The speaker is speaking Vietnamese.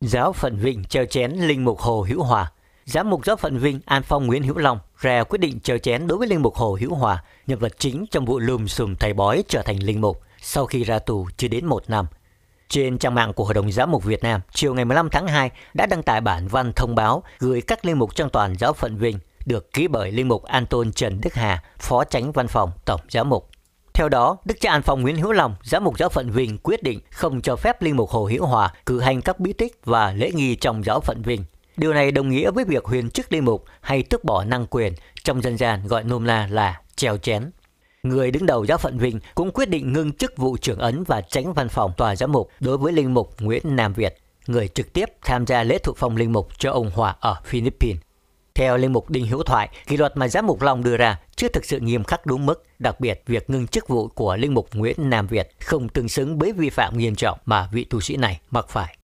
Giáo phận Vinh treo chén Linh Mục Hồ Hữu Hòa Giám mục giáo phận Vinh An Phong Nguyễn Hữu Long ra quyết định treo chén đối với Linh Mục Hồ Hữu Hòa, nhân vật chính trong vụ lùm xùm thầy bói trở thành Linh Mục sau khi ra tù chưa đến một năm. Trên trang mạng của Hội đồng Giám mục Việt Nam, chiều ngày 15 tháng 2 đã đăng tải bản văn thông báo gửi các linh mục trong toàn giáo phận Vinh được ký bởi Linh mục Anton Trần Đức Hà, Phó Tránh Văn phòng Tổng Giám mục. Theo đó, Đức cha An Phong Nguyễn Hữu Long giám mục giáo phận Vinh quyết định không cho phép Linh mục Hồ Hữu Hòa cử hành các bí tích và lễ nghi trong giáo phận Vinh. Điều này đồng nghĩa với việc huyền chức linh mục hay tước bỏ năng quyền trong dân gian gọi nôm na là, là treo chén. Người đứng đầu giáo phận Vinh cũng quyết định ngưng chức vụ trưởng ấn và tránh văn phòng tòa giám mục đối với linh mục Nguyễn Nam Việt, người trực tiếp tham gia lễ thụ phong linh mục cho ông Hòa ở Philippines. Theo linh mục Đinh Hữu Thoại, kỷ luật mà giám mục Long đưa ra chưa thực sự nghiêm khắc đúng mức, đặc biệt việc ngưng chức vụ của linh mục Nguyễn Nam Việt không tương xứng với vi phạm nghiêm trọng mà vị tu sĩ này mắc phải.